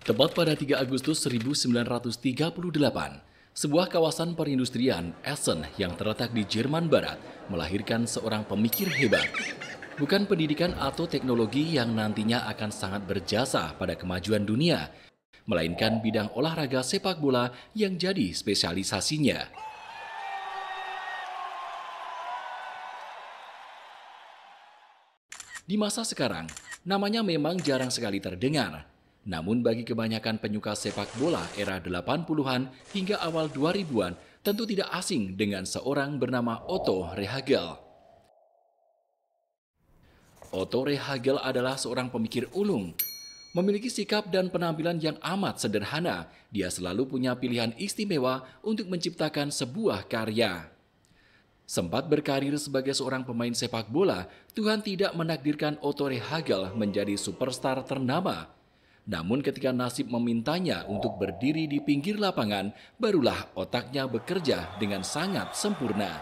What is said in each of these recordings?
Tepat pada 3 Agustus 1938, sebuah kawasan perindustrian Essen yang terletak di Jerman Barat melahirkan seorang pemikir hebat. Bukan pendidikan atau teknologi yang nantinya akan sangat berjasa pada kemajuan dunia, melainkan bidang olahraga sepak bola yang jadi spesialisasinya. Di masa sekarang, namanya memang jarang sekali terdengar, namun bagi kebanyakan penyuka sepak bola era 80-an hingga awal 2000-an tentu tidak asing dengan seorang bernama Otto Rehagel. Otto Rehagel adalah seorang pemikir ulung. Memiliki sikap dan penampilan yang amat sederhana, dia selalu punya pilihan istimewa untuk menciptakan sebuah karya. Sempat berkarir sebagai seorang pemain sepak bola, Tuhan tidak menakdirkan Otto Rehagel menjadi superstar ternama namun ketika nasib memintanya untuk berdiri di pinggir lapangan, barulah otaknya bekerja dengan sangat sempurna.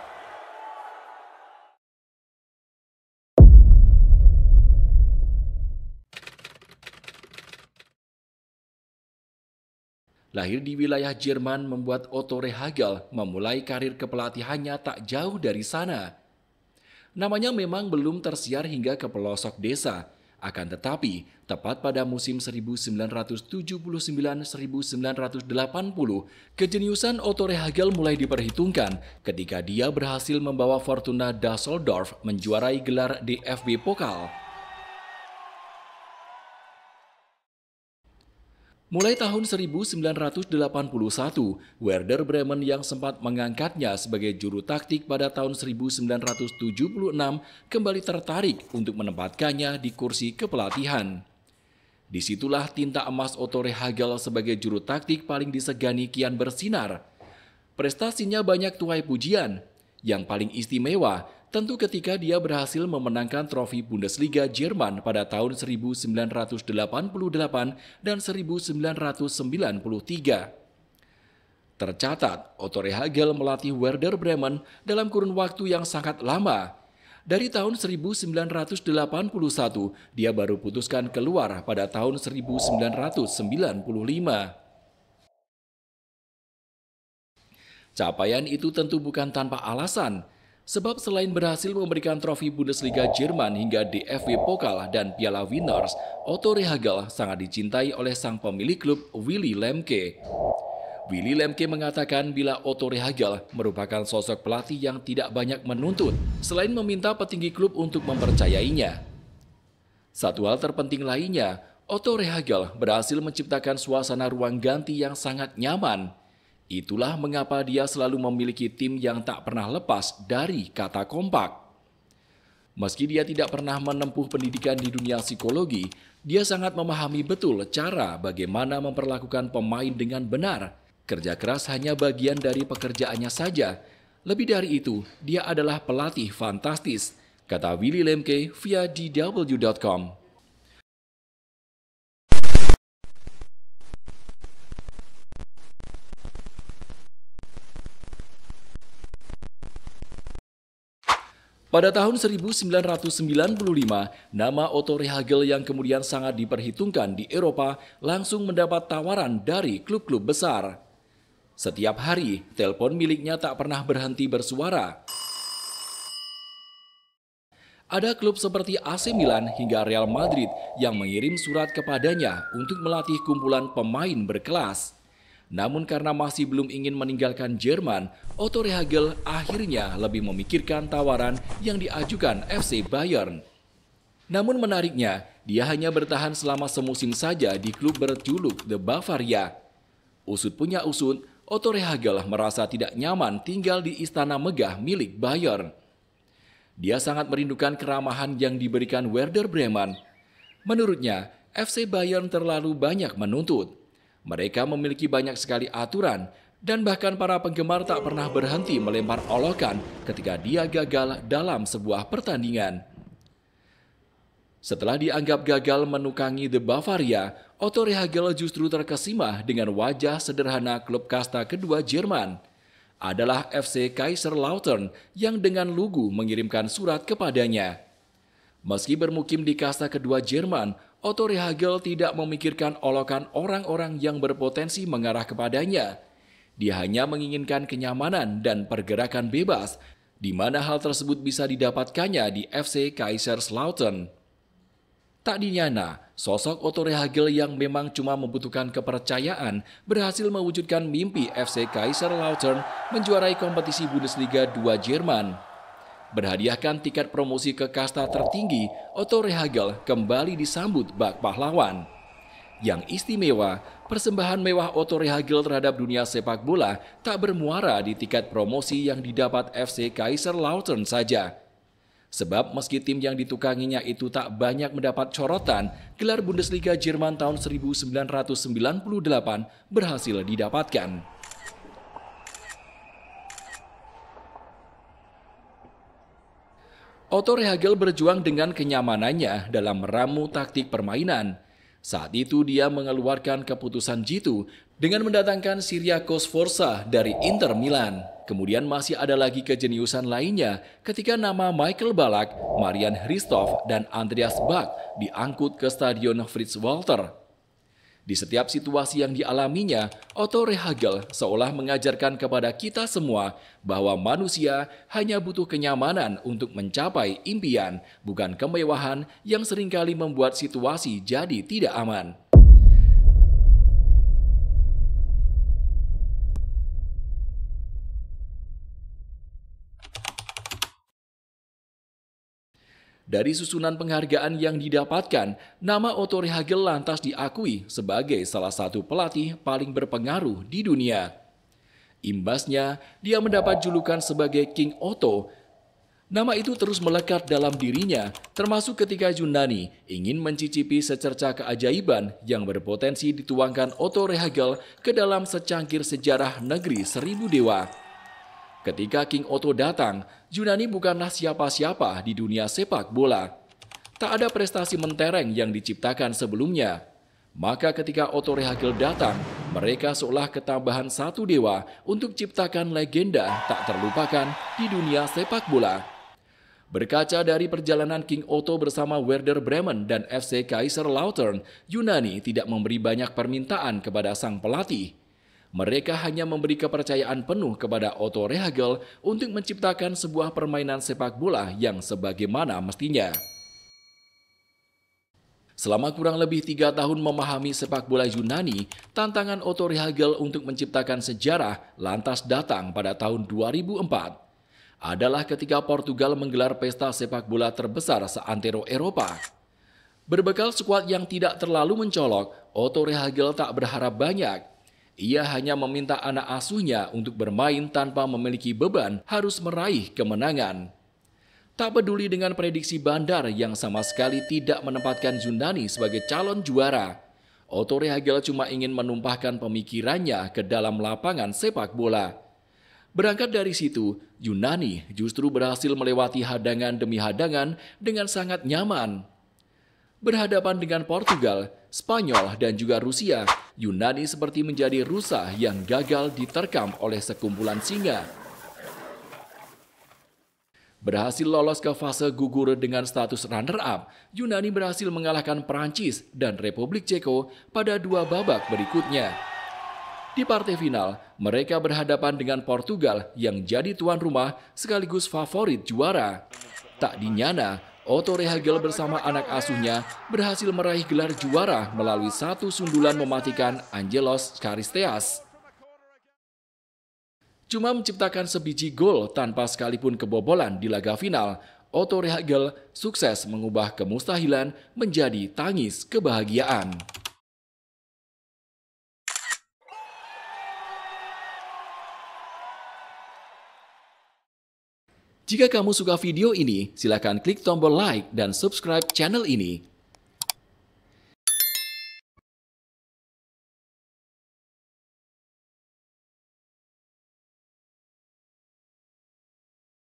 Lahir di wilayah Jerman membuat Otto Rehagel memulai karir kepelatihannya tak jauh dari sana. Namanya memang belum tersiar hingga ke pelosok desa, akan tetapi, tepat pada musim 1979-1980, kejeniusan Otto Rehagel mulai diperhitungkan ketika dia berhasil membawa Fortuna Düsseldorf menjuarai gelar DFB Pokal. Mulai tahun 1981, Werder Bremen yang sempat mengangkatnya sebagai juru taktik pada tahun 1976 kembali tertarik untuk menempatkannya di kursi kepelatihan. Disitulah tinta emas Otto Hagel sebagai juru taktik paling disegani kian bersinar. Prestasinya banyak tuai pujian, yang paling istimewa Tentu ketika dia berhasil memenangkan trofi Bundesliga Jerman pada tahun 1988 dan 1993. Tercatat, Otto Hagel melatih Werder Bremen dalam kurun waktu yang sangat lama. Dari tahun 1981, dia baru putuskan keluar pada tahun 1995. Capaian itu tentu bukan tanpa alasan, Sebab selain berhasil memberikan trofi Bundesliga Jerman hingga DFB Pokal dan Piala Winners, Otto Rehagel sangat dicintai oleh sang pemilik klub Willy Lemke. Willy Lemke mengatakan bila Otto Rehagel merupakan sosok pelatih yang tidak banyak menuntut, selain meminta petinggi klub untuk mempercayainya. Satu hal terpenting lainnya, Otto Rehagel berhasil menciptakan suasana ruang ganti yang sangat nyaman Itulah mengapa dia selalu memiliki tim yang tak pernah lepas dari kata kompak. Meski dia tidak pernah menempuh pendidikan di dunia psikologi, dia sangat memahami betul cara bagaimana memperlakukan pemain dengan benar. Kerja keras hanya bagian dari pekerjaannya saja. Lebih dari itu, dia adalah pelatih fantastis, kata Willy Lemke via DW.com. Pada tahun 1995, nama Otto Rehagel yang kemudian sangat diperhitungkan di Eropa langsung mendapat tawaran dari klub-klub besar. Setiap hari, telepon miliknya tak pernah berhenti bersuara. Ada klub seperti AC Milan hingga Real Madrid yang mengirim surat kepadanya untuk melatih kumpulan pemain berkelas. Namun karena masih belum ingin meninggalkan Jerman, Otto Rehagel akhirnya lebih memikirkan tawaran yang diajukan FC Bayern. Namun menariknya, dia hanya bertahan selama semusim saja di klub berjuluk The Bavaria. Usut punya usut, Otto Rehagel merasa tidak nyaman tinggal di istana megah milik Bayern. Dia sangat merindukan keramahan yang diberikan Werder Bremen. Menurutnya, FC Bayern terlalu banyak menuntut. Mereka memiliki banyak sekali aturan dan bahkan para penggemar tak pernah berhenti melempar olokan ketika dia gagal dalam sebuah pertandingan. Setelah dianggap gagal menukangi The Bavaria, Otto Rehagel justru terkesima dengan wajah sederhana klub kasta kedua Jerman. Adalah FC Kaiserslautern yang dengan lugu mengirimkan surat kepadanya. Meski bermukim di kasta kedua Jerman, Otto Rehagel tidak memikirkan olokan orang-orang yang berpotensi mengarah kepadanya. Dia hanya menginginkan kenyamanan dan pergerakan bebas, di mana hal tersebut bisa didapatkannya di FC Kaiserslautern. Tak dinyana, sosok Otto Rehagel yang memang cuma membutuhkan kepercayaan berhasil mewujudkan mimpi FC Kaiserslautern menjuarai kompetisi Bundesliga 2 Jerman berhadiahkan tiket promosi ke kasta tertinggi, Otto Rehagel kembali disambut bak pahlawan. Yang istimewa, persembahan mewah Otto Rehagel terhadap dunia sepak bola tak bermuara di tiket promosi yang didapat FC Lautern saja. Sebab meski tim yang ditukanginya itu tak banyak mendapat corotan, gelar Bundesliga Jerman tahun 1998 berhasil didapatkan. Otto Rehagel berjuang dengan kenyamanannya dalam meramu taktik permainan. Saat itu dia mengeluarkan keputusan jitu dengan mendatangkan Siriakos Forza dari Inter Milan. Kemudian masih ada lagi kejeniusan lainnya ketika nama Michael Balak, Marian Hristov, dan Andreas Bach diangkut ke Stadion Fritz Walter. Di setiap situasi yang dialaminya, Otto Rehagel seolah mengajarkan kepada kita semua bahwa manusia hanya butuh kenyamanan untuk mencapai impian, bukan kemewahan yang seringkali membuat situasi jadi tidak aman. Dari susunan penghargaan yang didapatkan, nama Otto Rehagel lantas diakui sebagai salah satu pelatih paling berpengaruh di dunia. Imbasnya, dia mendapat julukan sebagai King Otto. Nama itu terus melekat dalam dirinya, termasuk ketika Yunani ingin mencicipi secerca keajaiban yang berpotensi dituangkan Otto Rehagel ke dalam secangkir sejarah negeri seribu dewa. Ketika King Otto datang, Yunani bukanlah siapa-siapa di dunia sepak bola. Tak ada prestasi mentereng yang diciptakan sebelumnya. Maka ketika Otto Rehagel datang, mereka seolah ketambahan satu dewa untuk ciptakan legenda tak terlupakan di dunia sepak bola. Berkaca dari perjalanan King Otto bersama Werder Bremen dan FC Kaiserslautern, Yunani tidak memberi banyak permintaan kepada sang pelatih. Mereka hanya memberi kepercayaan penuh kepada Otto Rehagel untuk menciptakan sebuah permainan sepak bola yang sebagaimana mestinya. Selama kurang lebih tiga tahun memahami sepak bola Yunani, tantangan Otto Rehagel untuk menciptakan sejarah lantas datang pada tahun 2004. Adalah ketika Portugal menggelar pesta sepak bola terbesar seantero Eropa. Berbekal skuad yang tidak terlalu mencolok, Otto Rehagel tak berharap banyak. Ia hanya meminta anak asuhnya untuk bermain tanpa memiliki beban harus meraih kemenangan. Tak peduli dengan prediksi Bandar yang sama sekali tidak menempatkan Zundani sebagai calon juara, Otto Rehagel cuma ingin menumpahkan pemikirannya ke dalam lapangan sepak bola. Berangkat dari situ, Yunani justru berhasil melewati hadangan demi hadangan dengan sangat nyaman. Berhadapan dengan Portugal, Spanyol, dan juga Rusia, Yunani seperti menjadi rusa yang gagal diterkam oleh sekumpulan singa. Berhasil lolos ke fase gugur dengan status runner-up, Yunani berhasil mengalahkan Perancis dan Republik Ceko pada dua babak berikutnya. Di partai final, mereka berhadapan dengan Portugal yang jadi tuan rumah sekaligus favorit juara. Tak dinyana, Otto Rehagel bersama anak asuhnya berhasil meraih gelar juara melalui satu sundulan mematikan Angelos Karisteas. Cuma menciptakan sebiji gol tanpa sekalipun kebobolan di laga final, Otto Rehagel sukses mengubah kemustahilan menjadi tangis kebahagiaan. Jika kamu suka video ini, silakan klik tombol like dan subscribe channel ini